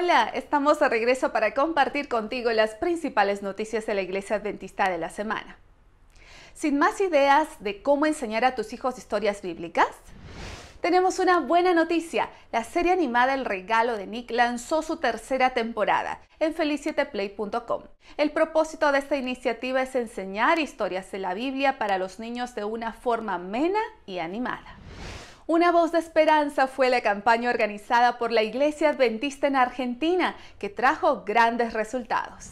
Hola, estamos de regreso para compartir contigo las principales noticias de la Iglesia Adventista de la semana. Sin más ideas de cómo enseñar a tus hijos historias bíblicas, tenemos una buena noticia. La serie animada El Regalo de Nick lanzó su tercera temporada en Feliz7play.com. El propósito de esta iniciativa es enseñar historias de la Biblia para los niños de una forma amena y animada. Una voz de esperanza fue la campaña organizada por la Iglesia Adventista en Argentina, que trajo grandes resultados.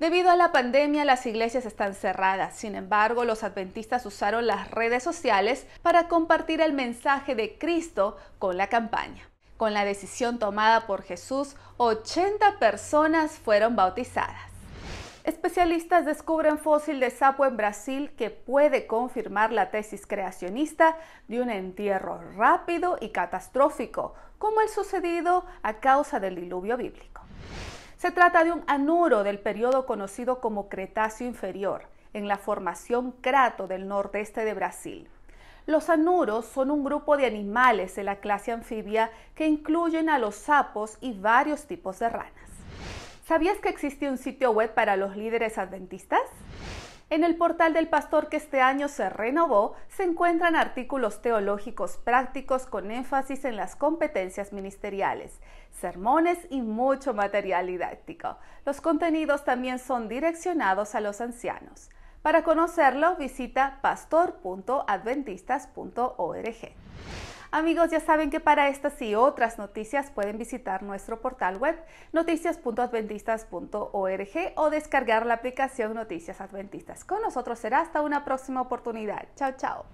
Debido a la pandemia las iglesias están cerradas, sin embargo los adventistas usaron las redes sociales para compartir el mensaje de Cristo con la campaña. Con la decisión tomada por Jesús, 80 personas fueron bautizadas. Especialistas descubren fósil de sapo en Brasil que puede confirmar la tesis creacionista de un entierro rápido y catastrófico, como el sucedido a causa del diluvio bíblico. Se trata de un anuro del periodo conocido como Cretáceo Inferior, en la formación Crato del nordeste de Brasil. Los anuros son un grupo de animales de la clase anfibia que incluyen a los sapos y varios tipos de ranas. ¿Sabías que existe un sitio web para los líderes adventistas? En el portal del pastor que este año se renovó, se encuentran artículos teológicos prácticos con énfasis en las competencias ministeriales, sermones y mucho material didáctico. Los contenidos también son direccionados a los ancianos. Para conocerlo, visita pastor.adventistas.org. Amigos, ya saben que para estas y otras noticias pueden visitar nuestro portal web noticias.adventistas.org o descargar la aplicación Noticias Adventistas. Con nosotros será hasta una próxima oportunidad. Chao, chao.